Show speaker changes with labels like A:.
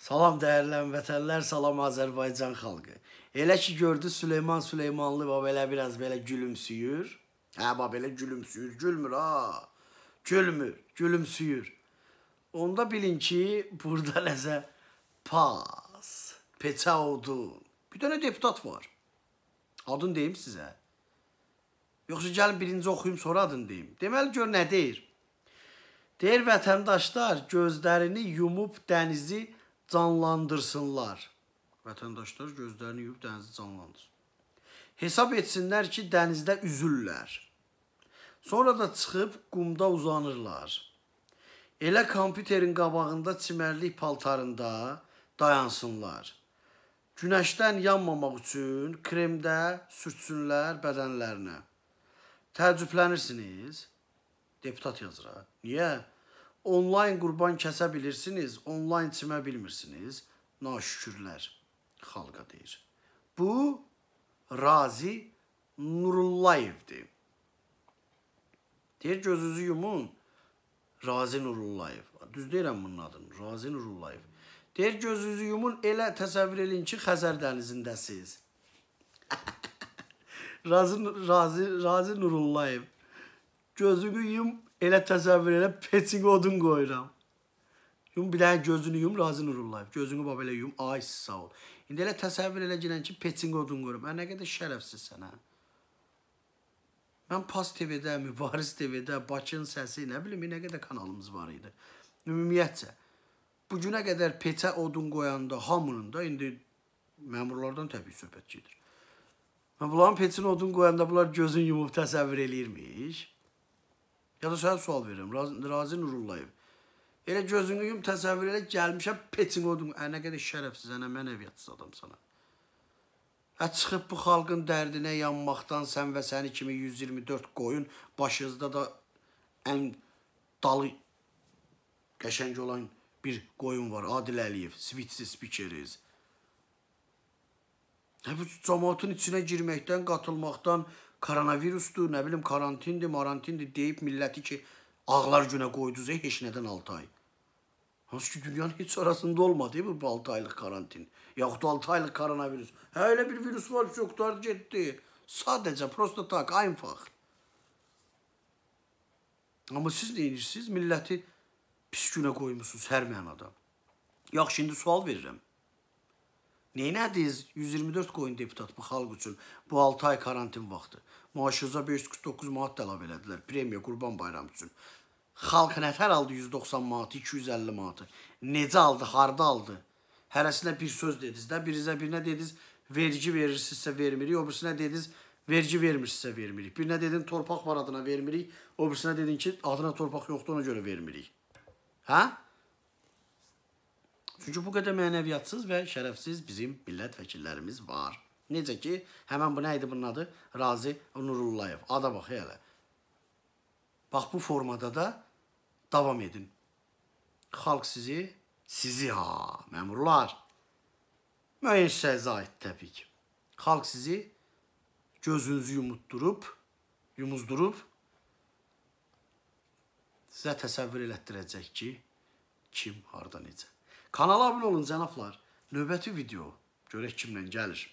A: Salam dəyərlən vətənlər, salam Azərbaycan xalqı. Elə ki gördü Süleyman Süleymanlı bab elə biraz belə gülümsüyür. Hə bab elə gülümsüyür, gülmür ha. Gülmür, gülümsüyür. Onda bilin ki, burada nəsə pas, peçə odun. Bir dənə deputat var. Adını deyim sizə. Yoxsa gəlin birinci oxuyum, sonra adını deyim. Deməli gör nə deyir? Deyir vətəndaşlar gözlərini yumub dənizi canlandırsınlar. Vətəndaşlar gözlərini yuyub dənizi canlandırsın. Hesab etsinlər ki, dənizdə üzürlər. Sonra da çıxıb qumda uzanırlar. Elə kompüterin qabağında çimərlik paltarında dayansınlar. Günəşdən yanmamaq üçün kremdə sürtsünlər bədənlərinə. Təəccüblənirsiniz? Deputat yazır ha. Niyə? Onlayn qurban kəsə bilirsiniz, onlayn çimə bilmirsiniz. Naşükürlər xalqa deyir. Bu Razi Nurullayevdir. Deyir gözünüzü yumun. Razi Nurullayev. Düz deyirəm bunun adını. Razi Nurullayev. Deyir gözünüzü yumun, elə təsəvvür edin ki, Xəzər dənizindəsiz. Razi Razi Razi Nurullayev gözünü yum, elə təsəvvür elə, peçini odun qoyuram. Yum, bir dənə gözünü yum, razı nurullayev. Gözünü baba elə yum, ay sağ ol. İndi elə təsəvvür elə girən ki, peçini odun qoyuram. Hə, nə qədər şərəfsiz sən, hə? Mən Pas TV-də, Mübariz TV-də, Bakının səsi, nə bilim, nə qədər kanalımız var idi. Ümumiyyətcə, bu günə qədər peçə odun qoyanda hamının da indi məmurlardan təbii söhbət gedir. Mən bunların peçin odun qoyanda bunlar gözün yumub təsəvvür eləyirmiş. Ya da sənə sual verirəm, Razin, Razin Nurullayev. Elə gözünü yum təsəvvür elə gəlmişəm peçin odun. Ə nə qədər şərəfsiz, nə mənəviyyatsız adamsan. Ə çıxıb bu xalqın dərdinə yanmaqdan sən və səni kimi 124 qoyun başınızda da ən dalı qəşəng olan bir qoyun var. Adil Əliyev, Svitsi spikeriz. Hə bu cəmaatın içinə girməkdən, qatılmaqdan, koronavirusdur, nə bilim karantindir, marantindir deyib milləti ki, ağlar günə qoyduz, ey, heç nədən 6 ay. Hansı ki, dünyanın heç arasında olmadı bu 6 aylıq karantin. Yaxud 6 aylıq koronavirus. Hə, elə bir virus var ki, qurtardı getdi. Sadəcə, prosta tak, aynfaq. Amma siz deyirsiniz, milləti pis günə qoymusunuz hər mənada. Yaxşı, indi sual verirəm. Neynədiniz 124 qoyun deputat bu xalq üçün bu 6 ay karantin vaxtı? Maaşınıza 549 manat da əlavə elədilər premiya qurban bayramı üçün. Xalq nətər aldı 190 manatı, 250 manatı? Necə aldı, harda aldı? Hərəsinə bir söz dediniz də, birinizə birinə dediniz vergi verirsinizsə vermirik, obirisinə dediniz vergi vermirsinizsə vermirik. Birinə dedin torpaq var adına vermirik, obirisinə dedin ki adına torpaq yoxdur ona görə vermirik. Hə? Çünki bu qədər mənəviyyatsız və şərəfsiz bizim millət vəkillərimiz var. Necə ki, həmən bu nə idi bunun adı? Razi Nurullayev. Ada bax hələ. Bax bu formada da davam edin. Xalq sizi, sizi ha, məmurlar. Müəyyən hissəyə aid təbii ki. Xalq sizi gözünüzü yumutdurub, yumuzdurub sizə təsəvvür elətdirəcək ki, kim, harda, necə. Kanala abunə olun cənablar. Növbəti video görək kimlə gəlir.